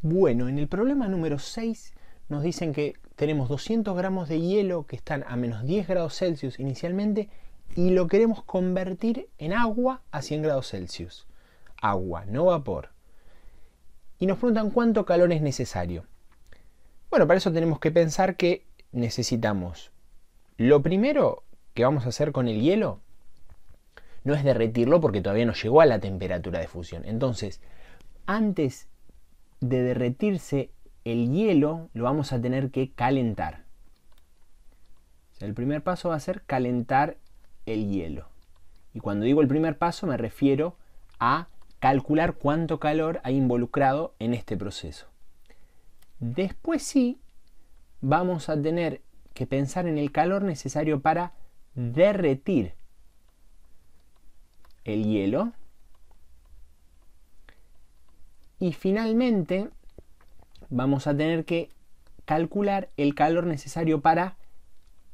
Bueno, en el problema número 6 nos dicen que tenemos 200 gramos de hielo que están a menos 10 grados Celsius inicialmente y lo queremos convertir en agua a 100 grados Celsius. Agua, no vapor. Y nos preguntan cuánto calor es necesario. Bueno, para eso tenemos que pensar que necesitamos. Lo primero que vamos a hacer con el hielo no es derretirlo porque todavía no llegó a la temperatura de fusión. Entonces, antes de derretirse el hielo, lo vamos a tener que calentar. el primer paso va a ser calentar el hielo. Y cuando digo el primer paso me refiero a calcular cuánto calor hay involucrado en este proceso. Después sí, vamos a tener que pensar en el calor necesario para derretir el hielo y finalmente vamos a tener que calcular el calor necesario para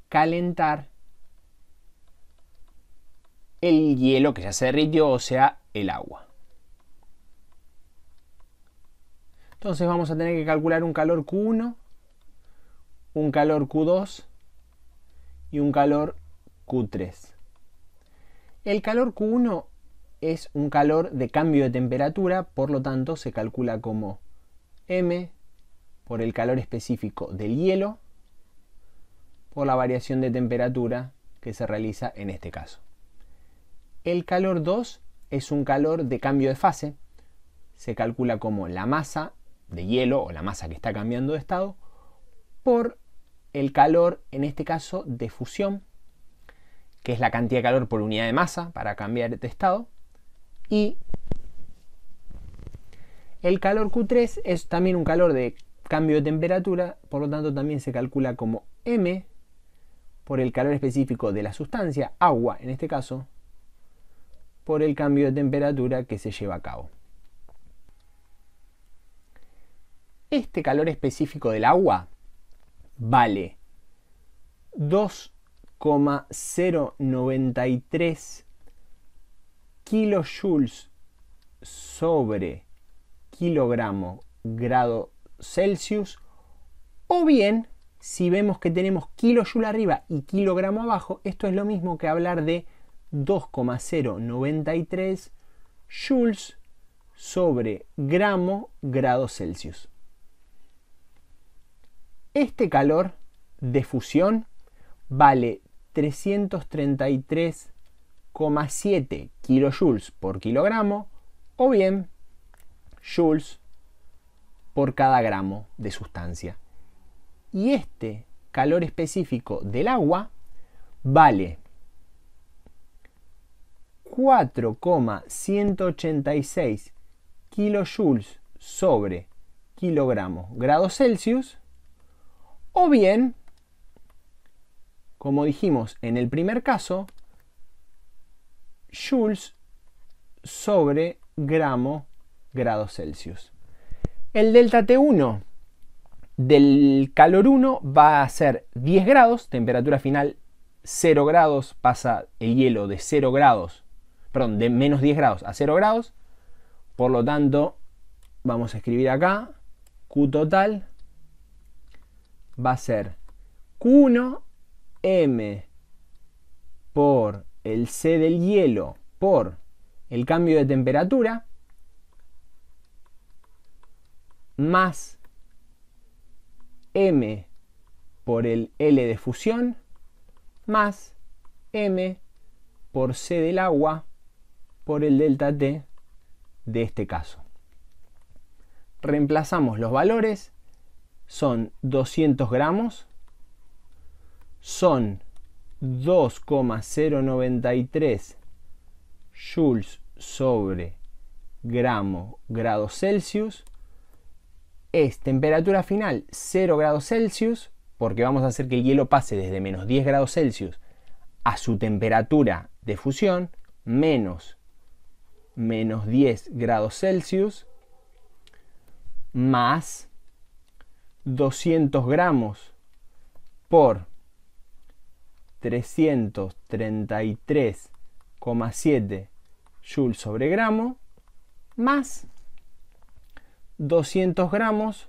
calentar el hielo que ya se derritió, o sea, el agua. Entonces vamos a tener que calcular un calor Q1, un calor Q2 y un calor Q3. El calor Q1 es un calor de cambio de temperatura, por lo tanto se calcula como M por el calor específico del hielo por la variación de temperatura que se realiza en este caso. El calor 2 es un calor de cambio de fase, se calcula como la masa de hielo o la masa que está cambiando de estado por el calor, en este caso, de fusión, que es la cantidad de calor por unidad de masa para cambiar de estado, y el calor Q3 es también un calor de cambio de temperatura, por lo tanto también se calcula como M por el calor específico de la sustancia, agua en este caso, por el cambio de temperatura que se lleva a cabo. Este calor específico del agua vale 2,093 kilojoules sobre kilogramo grado Celsius o bien si vemos que tenemos kilojoule arriba y kilogramo abajo, esto es lo mismo que hablar de 2,093 joules sobre gramo grado Celsius. Este calor de fusión vale 333 7 kilojoules por kilogramo o bien joules por cada gramo de sustancia. Y este calor específico del agua vale 4,186 kilojoules sobre kilogramo grados Celsius o bien, como dijimos en el primer caso, joules sobre gramo grados Celsius. El delta T1 del calor 1 va a ser 10 grados, temperatura final 0 grados, pasa el hielo de 0 grados, perdón, de menos 10 grados a 0 grados. Por lo tanto, vamos a escribir acá, Q total va a ser Q1 M por el C del hielo por el cambio de temperatura más M por el L de fusión más M por C del agua por el delta T de este caso. Reemplazamos los valores, son 200 gramos, son 2,093 joules sobre gramo grados Celsius es temperatura final 0 grados Celsius, porque vamos a hacer que el hielo pase desde menos 10 grados Celsius a su temperatura de fusión, menos menos 10 grados Celsius, más 200 gramos por 333,7 joules sobre gramo más 200 gramos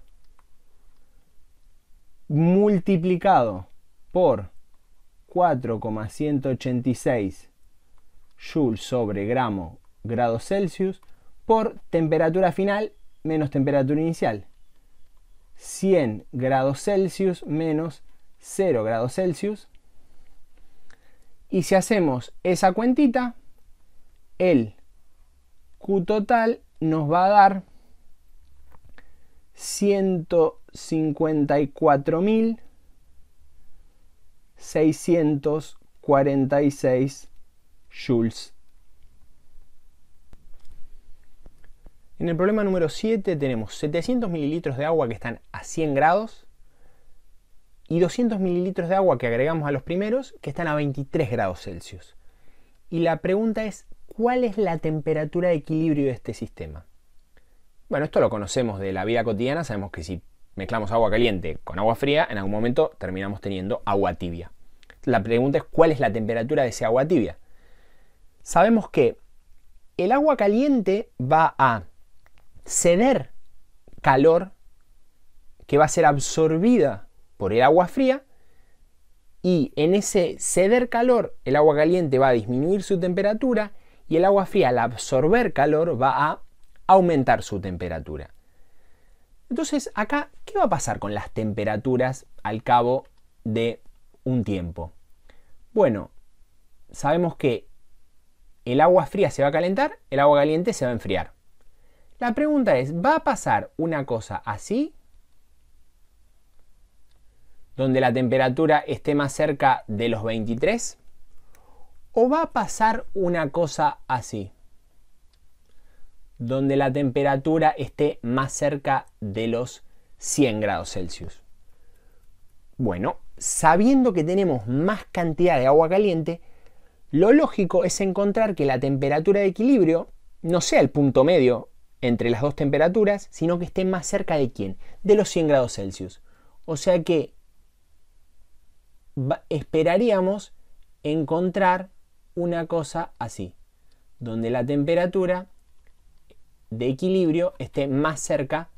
multiplicado por 4,186 joules sobre gramo grados Celsius por temperatura final menos temperatura inicial. 100 grados Celsius menos 0 grados Celsius y si hacemos esa cuentita, el Q total nos va a dar 154.646 joules. En el problema número 7 tenemos 700 mililitros de agua que están a 100 grados, y 200 mililitros de agua que agregamos a los primeros, que están a 23 grados Celsius. Y la pregunta es, ¿cuál es la temperatura de equilibrio de este sistema? Bueno, esto lo conocemos de la vida cotidiana, sabemos que si mezclamos agua caliente con agua fría, en algún momento terminamos teniendo agua tibia. La pregunta es, ¿cuál es la temperatura de ese agua tibia? Sabemos que el agua caliente va a ceder calor que va a ser absorbida por el agua fría y en ese ceder calor el agua caliente va a disminuir su temperatura y el agua fría al absorber calor va a aumentar su temperatura. Entonces acá, ¿qué va a pasar con las temperaturas al cabo de un tiempo? Bueno, sabemos que el agua fría se va a calentar, el agua caliente se va a enfriar. La pregunta es, ¿va a pasar una cosa así donde la temperatura esté más cerca de los 23? ¿O va a pasar una cosa así? Donde la temperatura esté más cerca de los 100 grados Celsius. Bueno, sabiendo que tenemos más cantidad de agua caliente, lo lógico es encontrar que la temperatura de equilibrio no sea el punto medio entre las dos temperaturas, sino que esté más cerca de quién? De los 100 grados Celsius. O sea que esperaríamos encontrar una cosa así, donde la temperatura de equilibrio esté más cerca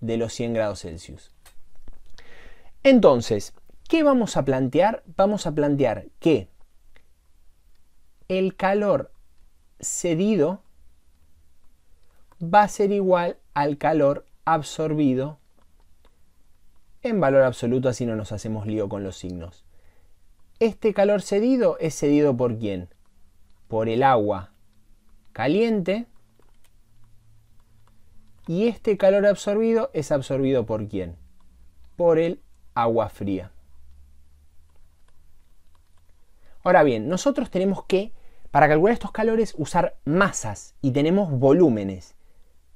de los 100 grados Celsius. Entonces, ¿qué vamos a plantear? Vamos a plantear que el calor cedido va a ser igual al calor absorbido en valor absoluto, así no nos hacemos lío con los signos este calor cedido es cedido por quién? Por el agua caliente. Y este calor absorbido es absorbido por quién? Por el agua fría. Ahora bien, nosotros tenemos que, para calcular estos calores, usar masas y tenemos volúmenes.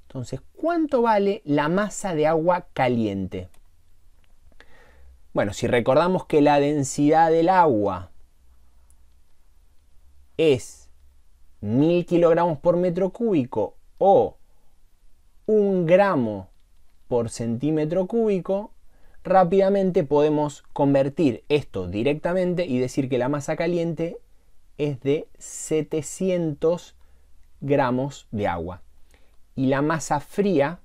Entonces, ¿cuánto vale la masa de agua caliente? Bueno, si recordamos que la densidad del agua es 1000 kilogramos por metro cúbico o 1 gramo por centímetro cúbico, rápidamente podemos convertir esto directamente y decir que la masa caliente es de 700 gramos de agua. Y la masa fría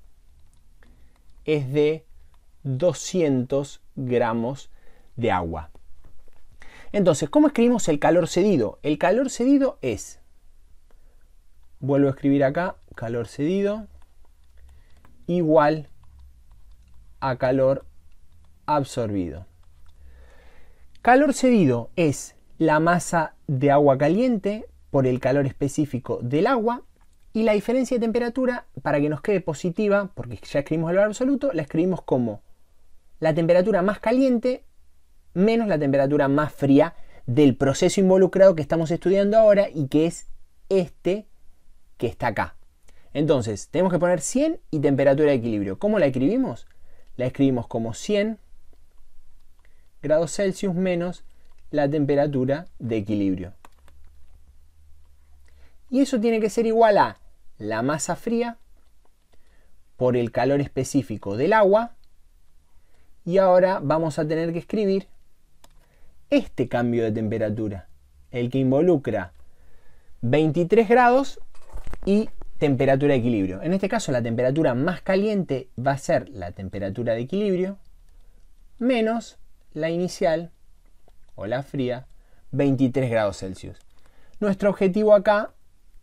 es de 200 gramos de agua. Entonces, ¿cómo escribimos el calor cedido? El calor cedido es, vuelvo a escribir acá, calor cedido igual a calor absorbido. Calor cedido es la masa de agua caliente por el calor específico del agua y la diferencia de temperatura, para que nos quede positiva, porque ya escribimos el valor absoluto, la escribimos como la temperatura más caliente menos la temperatura más fría del proceso involucrado que estamos estudiando ahora y que es este que está acá. Entonces, tenemos que poner 100 y temperatura de equilibrio. ¿Cómo la escribimos? La escribimos como 100 grados Celsius menos la temperatura de equilibrio. Y eso tiene que ser igual a la masa fría por el calor específico del agua y ahora vamos a tener que escribir este cambio de temperatura, el que involucra 23 grados y temperatura de equilibrio. En este caso la temperatura más caliente va a ser la temperatura de equilibrio menos la inicial o la fría, 23 grados Celsius. Nuestro objetivo acá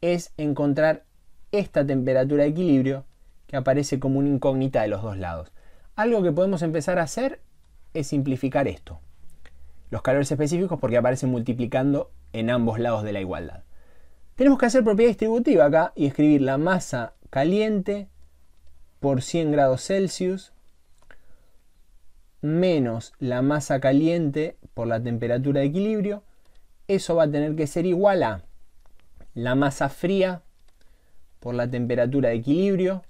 es encontrar esta temperatura de equilibrio que aparece como una incógnita de los dos lados. Algo que podemos empezar a hacer es simplificar esto. Los calores específicos porque aparecen multiplicando en ambos lados de la igualdad. Tenemos que hacer propiedad distributiva acá y escribir la masa caliente por 100 grados Celsius menos la masa caliente por la temperatura de equilibrio. Eso va a tener que ser igual a la masa fría por la temperatura de equilibrio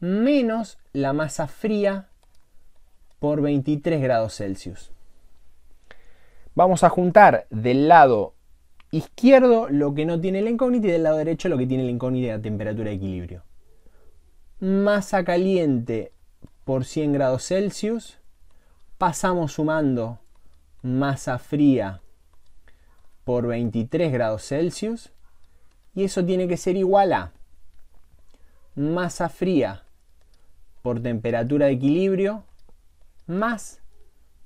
menos la masa fría por 23 grados Celsius. Vamos a juntar del lado izquierdo lo que no tiene la incógnita y del lado derecho lo que tiene la incógnita la temperatura de equilibrio. Masa caliente por 100 grados Celsius. Pasamos sumando masa fría por 23 grados Celsius. Y eso tiene que ser igual a masa fría por temperatura de equilibrio más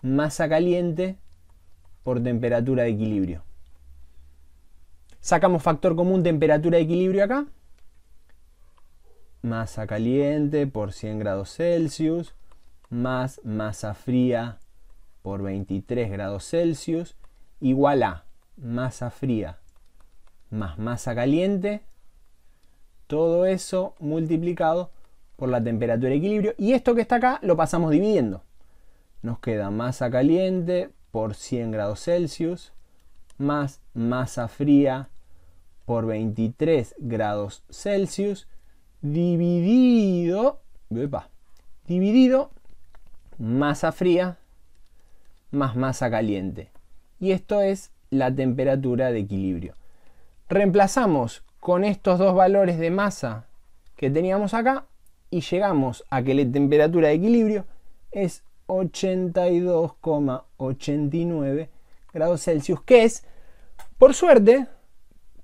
masa caliente por temperatura de equilibrio. Sacamos factor común temperatura de equilibrio acá. Masa caliente por 100 grados Celsius más masa fría por 23 grados Celsius igual a masa fría más masa caliente. Todo eso multiplicado por la temperatura de equilibrio. Y esto que está acá lo pasamos dividiendo. Nos queda masa caliente por 100 grados Celsius más masa fría por 23 grados Celsius dividido, dividido masa fría más masa caliente. Y esto es la temperatura de equilibrio. Reemplazamos con estos dos valores de masa que teníamos acá y llegamos a que la temperatura de equilibrio es 82,89 grados Celsius, que es, por suerte,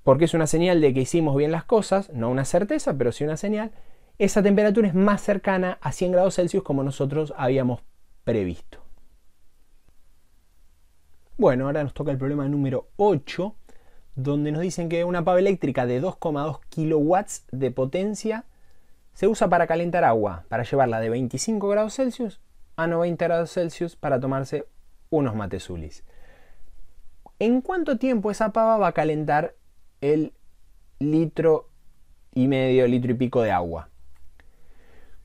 porque es una señal de que hicimos bien las cosas, no una certeza, pero sí una señal, esa temperatura es más cercana a 100 grados Celsius como nosotros habíamos previsto. Bueno, ahora nos toca el problema número 8, donde nos dicen que una pava eléctrica de 2,2 kilowatts de potencia se usa para calentar agua, para llevarla de 25 grados Celsius a 90 grados Celsius para tomarse unos matezulis. ¿En cuánto tiempo esa pava va a calentar el litro y medio, litro y pico de agua?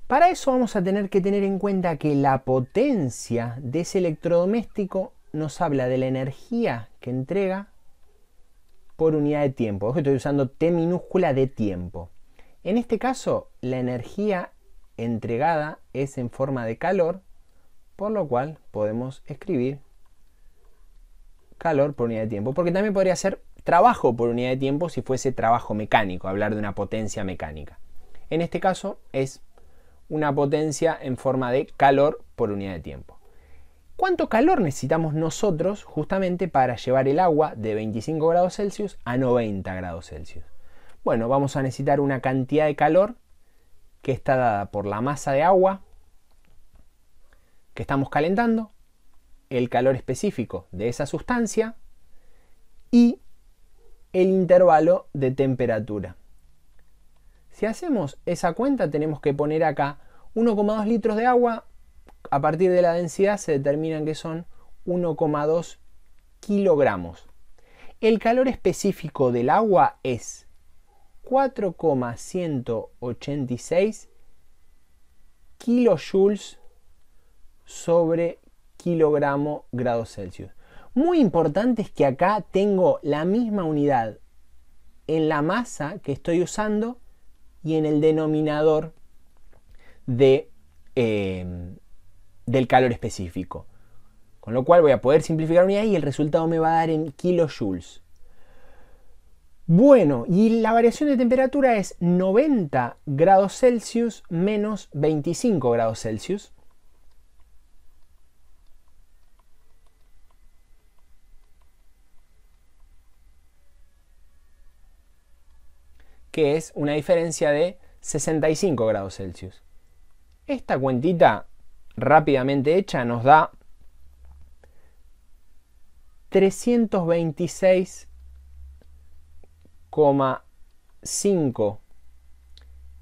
Para eso vamos a tener que tener en cuenta que la potencia de ese electrodoméstico nos habla de la energía que entrega por unidad de tiempo. estoy usando T minúscula de tiempo. En este caso, la energía entregada es en forma de calor, por lo cual podemos escribir calor por unidad de tiempo, porque también podría ser trabajo por unidad de tiempo si fuese trabajo mecánico, hablar de una potencia mecánica. En este caso es una potencia en forma de calor por unidad de tiempo. ¿Cuánto calor necesitamos nosotros justamente para llevar el agua de 25 grados Celsius a 90 grados Celsius? Bueno, vamos a necesitar una cantidad de calor que está dada por la masa de agua que estamos calentando, el calor específico de esa sustancia y el intervalo de temperatura. Si hacemos esa cuenta tenemos que poner acá 1,2 litros de agua, a partir de la densidad se determinan que son 1,2 kilogramos. El calor específico del agua es 4,186 kilojoules sobre kilogramo grados Celsius. Muy importante es que acá tengo la misma unidad en la masa que estoy usando y en el denominador de, em, del calor específico. Con lo cual voy a poder simplificar unidad y el resultado me va a dar en kilojoules. Bueno, y la variación de temperatura es 90 grados Celsius menos 25 grados Celsius. que es una diferencia de 65 grados Celsius. Esta cuentita rápidamente hecha nos da 326 5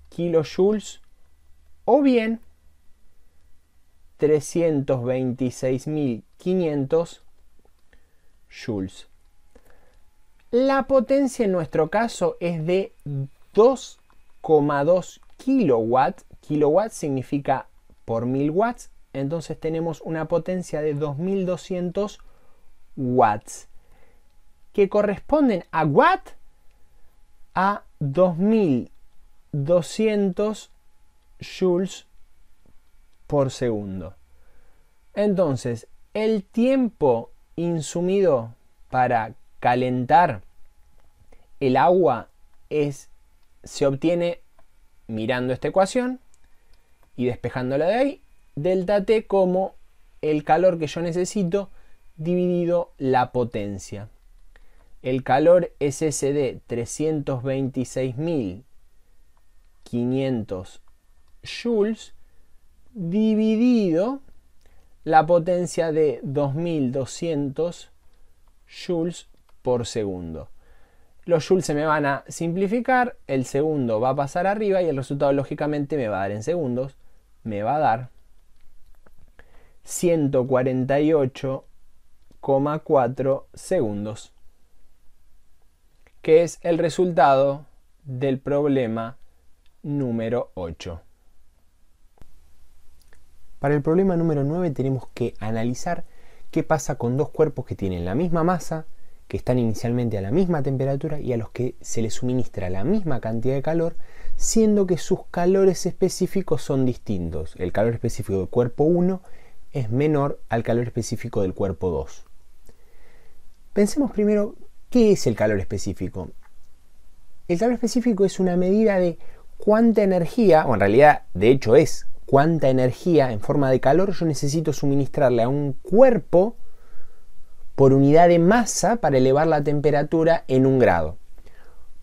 kilojoules o bien 326.500 joules. La potencia en nuestro caso es de 2,2 kilowatts. Kilowatt significa por 1000 watts. Entonces tenemos una potencia de 2200 watts que corresponden a watts a 2200 joules por segundo. Entonces, el tiempo insumido para calentar el agua es, se obtiene mirando esta ecuación y despejándola de ahí, delta T como el calor que yo necesito dividido la potencia. El calor es ese de 326.500 joules dividido la potencia de 2200 joules por segundo. Los joules se me van a simplificar, el segundo va a pasar arriba y el resultado lógicamente me va a dar en segundos, me va a dar 148,4 segundos que es el resultado del problema número 8. Para el problema número 9 tenemos que analizar qué pasa con dos cuerpos que tienen la misma masa, que están inicialmente a la misma temperatura y a los que se les suministra la misma cantidad de calor, siendo que sus calores específicos son distintos. El calor específico del cuerpo 1 es menor al calor específico del cuerpo 2. Pensemos primero ¿Qué es el calor específico? El calor específico es una medida de cuánta energía, o en realidad de hecho es cuánta energía en forma de calor yo necesito suministrarle a un cuerpo por unidad de masa para elevar la temperatura en un grado.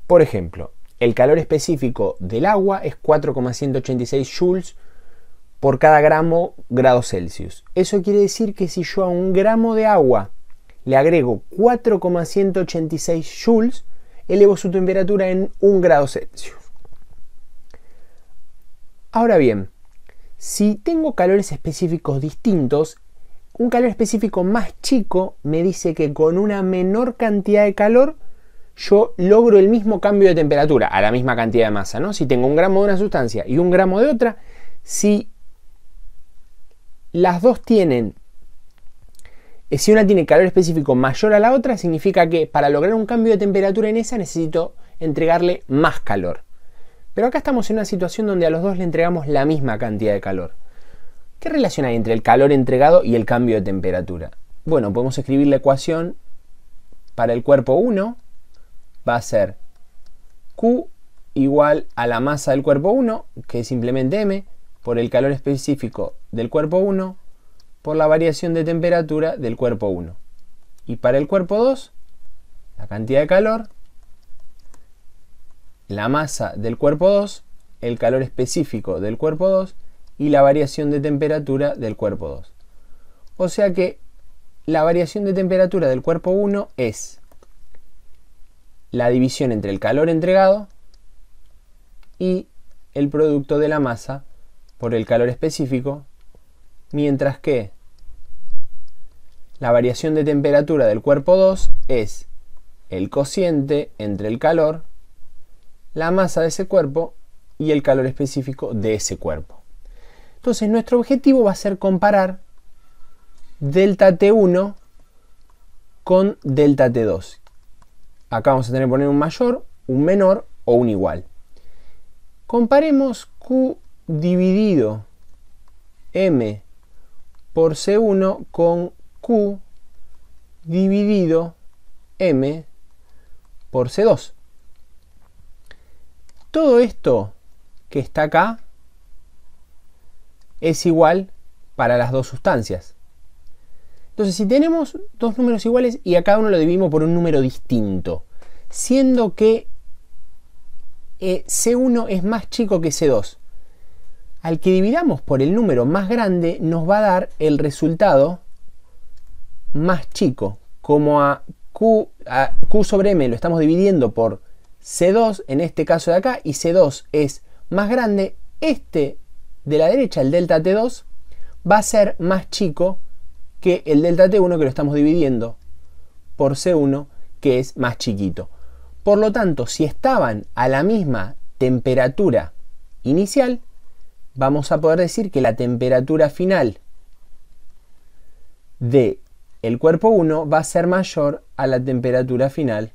Por ejemplo, el calor específico del agua es 4,186 joules por cada gramo grado Celsius. Eso quiere decir que si yo a un gramo de agua le agrego 4,186 joules, elevo su temperatura en 1 grado Celsius. Ahora bien, si tengo calores específicos distintos, un calor específico más chico me dice que con una menor cantidad de calor yo logro el mismo cambio de temperatura a la misma cantidad de masa, ¿no? Si tengo un gramo de una sustancia y un gramo de otra, si las dos tienen eh, si una tiene calor específico mayor a la otra, significa que para lograr un cambio de temperatura en esa necesito entregarle más calor. Pero acá estamos en una situación donde a los dos le entregamos la misma cantidad de calor. ¿Qué relación hay entre el calor entregado y el cambio de temperatura? Bueno, podemos escribir la ecuación para el cuerpo 1. Va a ser Q igual a la masa del cuerpo 1, que es simplemente M, por el calor específico del cuerpo 1, por la variación de temperatura del cuerpo 1. Y para el cuerpo 2, la cantidad de calor, la masa del cuerpo 2, el calor específico del cuerpo 2 y la variación de temperatura del cuerpo 2. O sea que la variación de temperatura del cuerpo 1 es la división entre el calor entregado y el producto de la masa por el calor específico, mientras que la variación de temperatura del cuerpo 2 es el cociente entre el calor, la masa de ese cuerpo y el calor específico de ese cuerpo. Entonces nuestro objetivo va a ser comparar delta T1 con delta T2. Acá vamos a tener que poner un mayor, un menor o un igual. Comparemos Q dividido M por C1 con Q dividido M por C2. Todo esto que está acá es igual para las dos sustancias. Entonces, si tenemos dos números iguales y a cada uno lo dividimos por un número distinto, siendo que eh, C1 es más chico que C2, al que dividamos por el número más grande nos va a dar el resultado más chico, como a Q, Q sobre M lo estamos dividiendo por C2, en este caso de acá, y C2 es más grande, este de la derecha, el delta T2, va a ser más chico que el delta T1 que lo estamos dividiendo por C1, que es más chiquito. Por lo tanto, si estaban a la misma temperatura inicial, vamos a poder decir que la temperatura final de el cuerpo 1 va a ser mayor a la temperatura final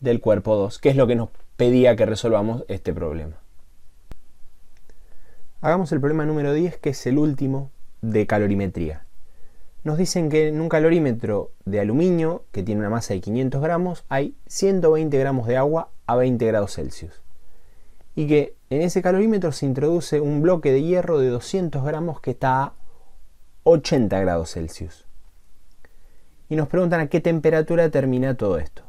del cuerpo 2, que es lo que nos pedía que resolvamos este problema. Hagamos el problema número 10, que es el último de calorimetría. Nos dicen que en un calorímetro de aluminio, que tiene una masa de 500 gramos, hay 120 gramos de agua a 20 grados Celsius. Y que en ese calorímetro se introduce un bloque de hierro de 200 gramos que está a 80 grados Celsius y nos preguntan a qué temperatura termina todo esto.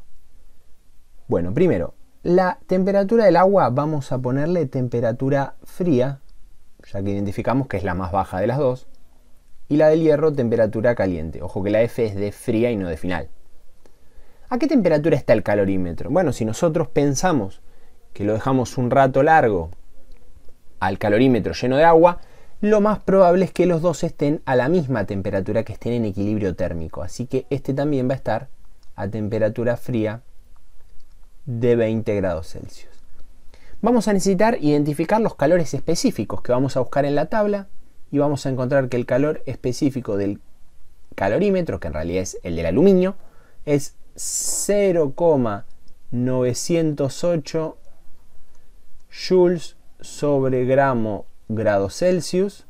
Bueno, primero, la temperatura del agua vamos a ponerle temperatura fría, ya que identificamos que es la más baja de las dos, y la del hierro temperatura caliente. Ojo que la F es de fría y no de final. ¿A qué temperatura está el calorímetro? Bueno, si nosotros pensamos que lo dejamos un rato largo al calorímetro lleno de agua, lo más probable es que los dos estén a la misma temperatura, que estén en equilibrio térmico. Así que este también va a estar a temperatura fría de 20 grados Celsius. Vamos a necesitar identificar los calores específicos que vamos a buscar en la tabla y vamos a encontrar que el calor específico del calorímetro, que en realidad es el del aluminio, es 0,908 joules sobre gramo grados Celsius.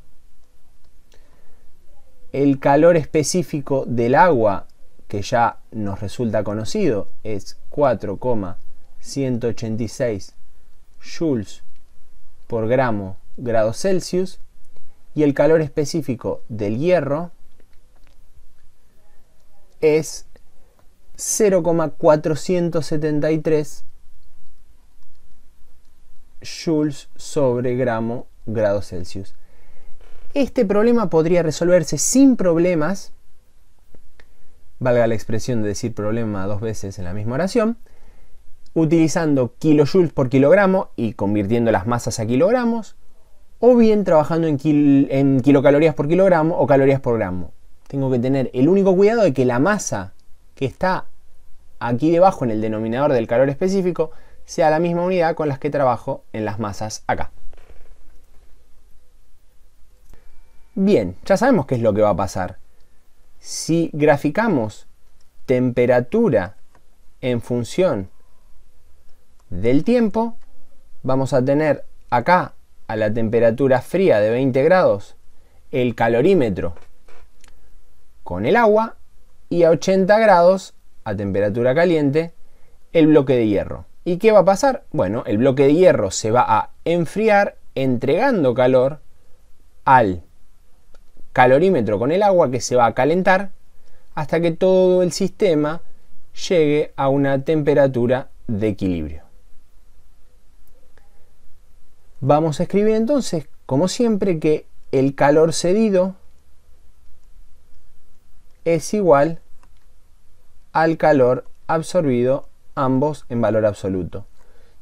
El calor específico del agua, que ya nos resulta conocido, es 4,186 joules por gramo grados Celsius. Y el calor específico del hierro es 0,473 joules sobre gramo grados Celsius. Este problema podría resolverse sin problemas, valga la expresión de decir problema dos veces en la misma oración, utilizando kilojoules por kilogramo y convirtiendo las masas a kilogramos, o bien trabajando en, en kilocalorías por kilogramo o calorías por gramo. Tengo que tener el único cuidado de que la masa que está aquí debajo en el denominador del calor específico sea la misma unidad con las que trabajo en las masas acá. Bien, ya sabemos qué es lo que va a pasar. Si graficamos temperatura en función del tiempo, vamos a tener acá a la temperatura fría de 20 grados el calorímetro con el agua y a 80 grados a temperatura caliente el bloque de hierro. ¿Y qué va a pasar? Bueno, el bloque de hierro se va a enfriar entregando calor al calorímetro con el agua que se va a calentar hasta que todo el sistema llegue a una temperatura de equilibrio. Vamos a escribir entonces, como siempre, que el calor cedido es igual al calor absorbido, ambos en valor absoluto.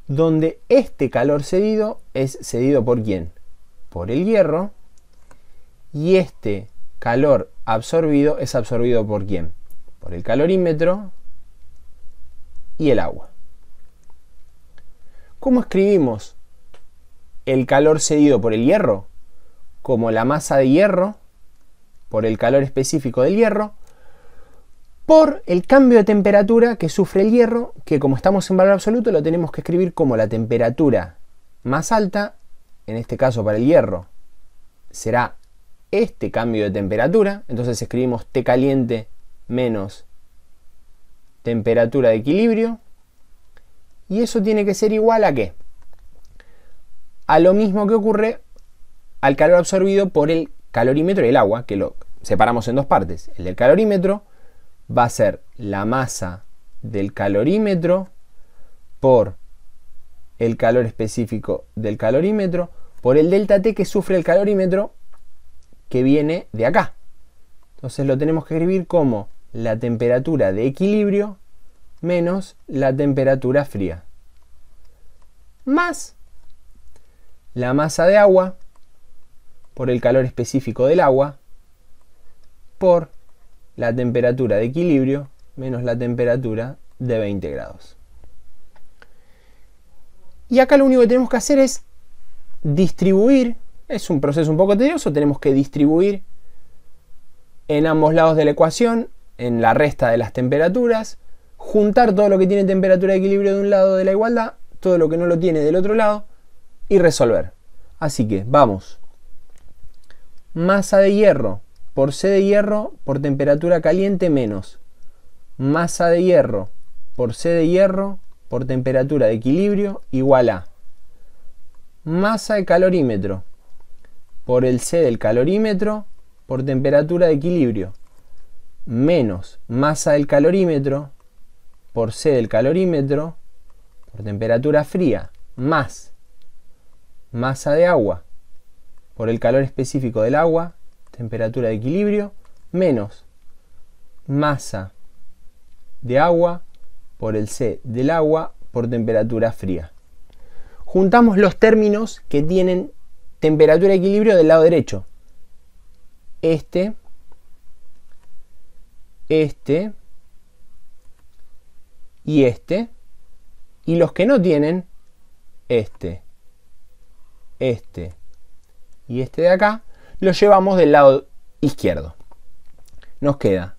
Donde este calor cedido es cedido por quién? Por el hierro y este calor absorbido es absorbido por quién? Por el calorímetro y el agua. ¿Cómo escribimos el calor cedido por el hierro? Como la masa de hierro por el calor específico del hierro por el cambio de temperatura que sufre el hierro, que como estamos en valor absoluto lo tenemos que escribir como la temperatura más alta, en este caso para el hierro será este cambio de temperatura. Entonces escribimos T caliente menos temperatura de equilibrio. Y eso tiene que ser igual a qué? A lo mismo que ocurre al calor absorbido por el calorímetro y el agua, que lo separamos en dos partes. El del calorímetro va a ser la masa del calorímetro por el calor específico del calorímetro, por el delta T que sufre el calorímetro que viene de acá. Entonces lo tenemos que escribir como la temperatura de equilibrio menos la temperatura fría. Más la masa de agua por el calor específico del agua por la temperatura de equilibrio menos la temperatura de 20 grados. Y acá lo único que tenemos que hacer es distribuir es un proceso un poco tedioso, tenemos que distribuir en ambos lados de la ecuación, en la resta de las temperaturas, juntar todo lo que tiene temperatura de equilibrio de un lado de la igualdad, todo lo que no lo tiene del otro lado, y resolver. Así que vamos. Masa de hierro por C de hierro por temperatura caliente menos masa de hierro por C de hierro por temperatura de equilibrio igual a masa de calorímetro por el C del calorímetro por temperatura de equilibrio menos masa del calorímetro por C del calorímetro por temperatura fría más masa de agua por el calor específico del agua, temperatura de equilibrio, menos masa de agua por el C del agua por temperatura fría. Juntamos los términos que tienen temperatura equilibrio del lado derecho. Este, este y este. Y los que no tienen, este, este y este de acá, los llevamos del lado izquierdo. Nos queda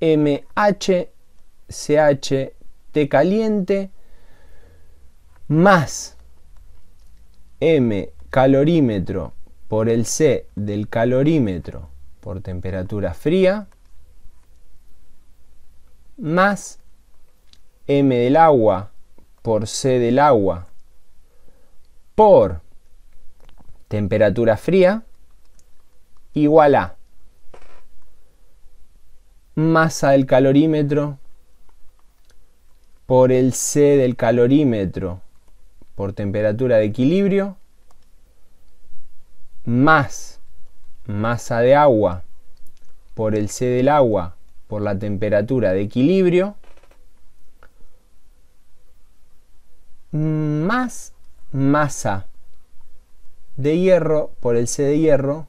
MH, CH, T caliente, más M calorímetro por el C del calorímetro por temperatura fría más M del agua por C del agua por temperatura fría igual a masa del calorímetro por el C del calorímetro por temperatura de equilibrio más masa de agua por el C del agua por la temperatura de equilibrio más masa de hierro por el C de hierro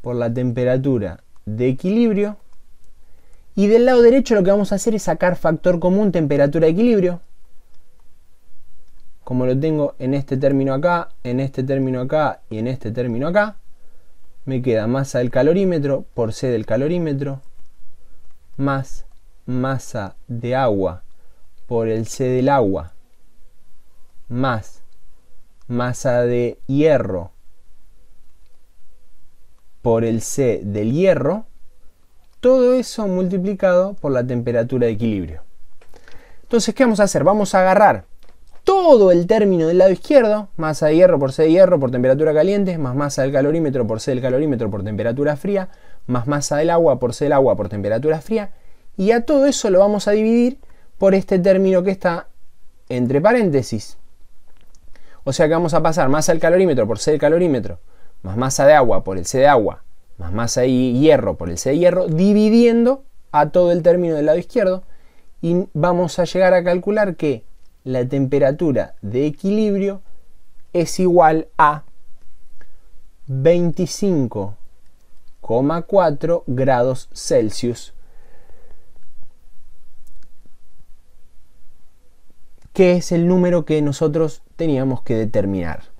por la temperatura de equilibrio y del lado derecho lo que vamos a hacer es sacar factor común temperatura de equilibrio como lo tengo en este término acá, en este término acá y en este término acá, me queda masa del calorímetro por C del calorímetro más masa de agua por el C del agua más masa de hierro por el C del hierro, todo eso multiplicado por la temperatura de equilibrio. Entonces, ¿qué vamos a hacer? Vamos a agarrar todo el término del lado izquierdo, masa de hierro por C de hierro por temperatura caliente, más masa del calorímetro por C del calorímetro por temperatura fría, más masa del agua por C del agua por temperatura fría, y a todo eso lo vamos a dividir por este término que está entre paréntesis. O sea que vamos a pasar masa del calorímetro por C del calorímetro, más masa de agua por el C de agua, más masa de hierro por el C de hierro, dividiendo a todo el término del lado izquierdo, y vamos a llegar a calcular que la temperatura de equilibrio es igual a 25,4 grados Celsius, que es el número que nosotros teníamos que determinar.